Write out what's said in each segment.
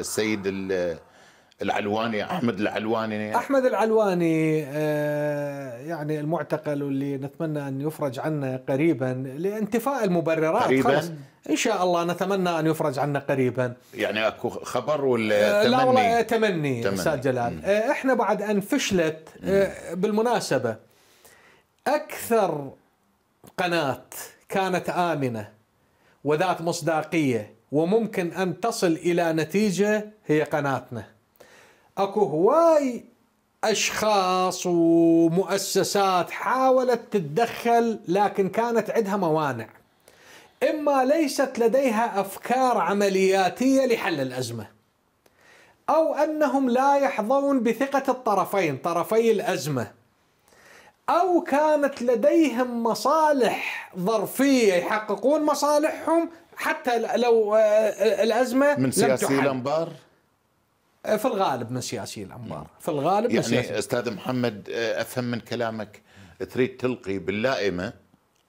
السيد العلواني احمد العلواني احمد العلواني آه، يعني المعتقل واللي نتمنى ان يفرج عنه قريبا لانتفاء المبررات قريبا خلص. ان شاء الله نتمنى ان يفرج عنا قريبا يعني اكو خبر ولا تمني؟ آه، لا تمني آه، استاذ جلال احنا بعد ان فشلت بالمناسبه اكثر قناه كانت امنه وذات مصداقيه وممكن أن تصل إلى نتيجة هي قناتنا أكو هواي أشخاص ومؤسسات حاولت تتدخل لكن كانت عندها موانع إما ليست لديها أفكار عملياتية لحل الأزمة أو أنهم لا يحظون بثقة الطرفين طرفي الأزمة أو كانت لديهم مصالح ظرفية يحققون مصالحهم حتى لو آه، آه، الأزمة من سياسي الأنبار آه، في الغالب من سياسي الأنبار نعم. في الغالب يعني سياسي. أستاذ محمد أفهم من كلامك تريد تلقي باللائمة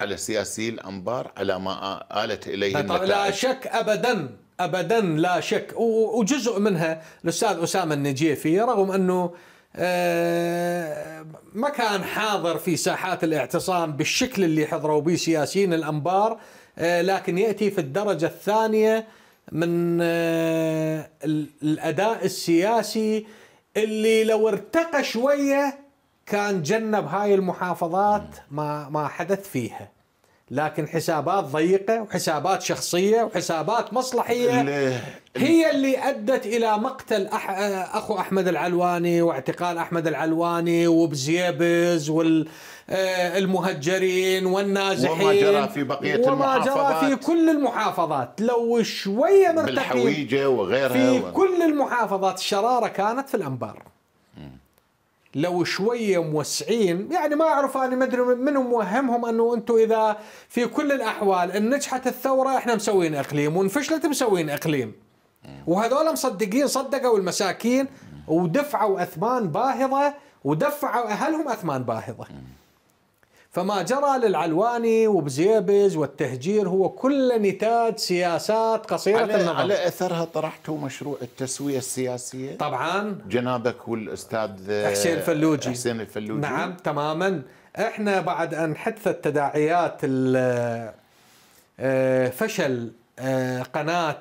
على سياسي الأنبار على ما آلت إليه لا شك أبداً أبداً لا شك وجزء منها الأستاذ أسامة النجيفي رغم أنه آه، ما كان حاضر في ساحات الاعتصام بالشكل اللي حضروا به سياسيين الانبار آه، لكن ياتي في الدرجه الثانيه من آه، الاداء السياسي اللي لو ارتقى شويه كان جنب هاي المحافظات ما ما حدث فيها. لكن حسابات ضيقه وحسابات شخصيه وحسابات مصلحيه هي اللي ادت الى مقتل أح... اخو احمد العلواني واعتقال احمد العلواني وبزيبز والمهجرين آه، والنازحين وما جرى في بقيه وما المحافظات جرى في كل المحافظات لو شويه مرتقي بالحويجه وغيرها في و... كل المحافظات الشراره كانت في الانبار لو شويه موسعين يعني ما اعرف انا ما ادري منو موهمهم انه أنتوا اذا في كل الاحوال ان نجحت الثوره احنا مسوين اقليم وان فشلت مسوين اقليم وهذول مصدقين صدقوا المساكين ودفعوا اثمان باهظه ودفعوا اهلهم اثمان باهظه فما جرى للعلواني وبزيبز والتهجير هو كل نتاج سياسات قصيرة على النظر على أثرها طرحتوا مشروع التسوية السياسية طبعا جنابك والأستاذ آه، حسين الفلوجي حسين الفلوجي نعم تماما احنا بعد أن حدثت تداعيات آه، فشل آه، قناة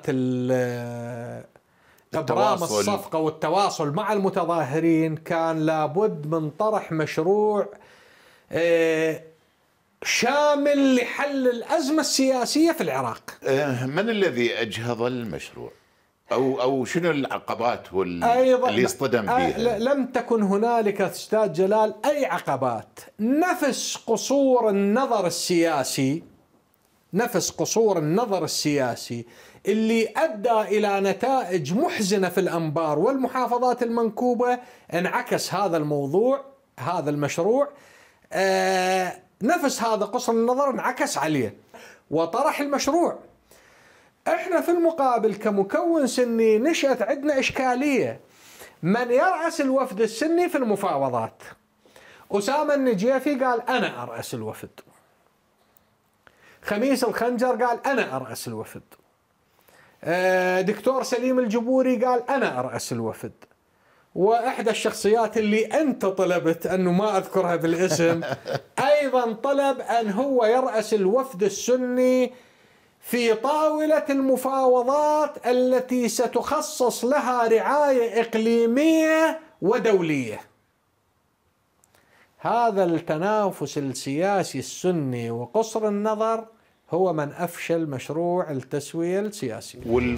ابرام الصفقه والتواصل مع المتظاهرين كان لابد من طرح مشروع آه، شامل لحل الازمه السياسيه في العراق. آه، من الذي اجهض المشروع؟ او او شنو العقبات وال... أيضاً اللي اصطدم آه، بها؟ لم تكن هنالك استاذ جلال اي عقبات، نفس قصور النظر السياسي نفس قصور النظر السياسي اللي ادى الى نتائج محزنه في الانبار والمحافظات المنكوبه انعكس هذا الموضوع هذا المشروع آه، نفس هذا قصر النظر انعكس عليه وطرح المشروع احنا في المقابل كمكون سني نشأت عندنا إشكالية من يرأس الوفد السني في المفاوضات أسامة النجيفي قال أنا أرأس الوفد خميس الخنجر قال أنا أرأس الوفد آه، دكتور سليم الجبوري قال أنا أرأس الوفد واحدى الشخصيات اللي انت طلبت انه ما اذكرها بالاسم ايضا طلب ان هو يراس الوفد السني في طاوله المفاوضات التي ستخصص لها رعايه اقليميه ودوليه. هذا التنافس السياسي السني وقصر النظر هو من افشل مشروع التسويه السياسي.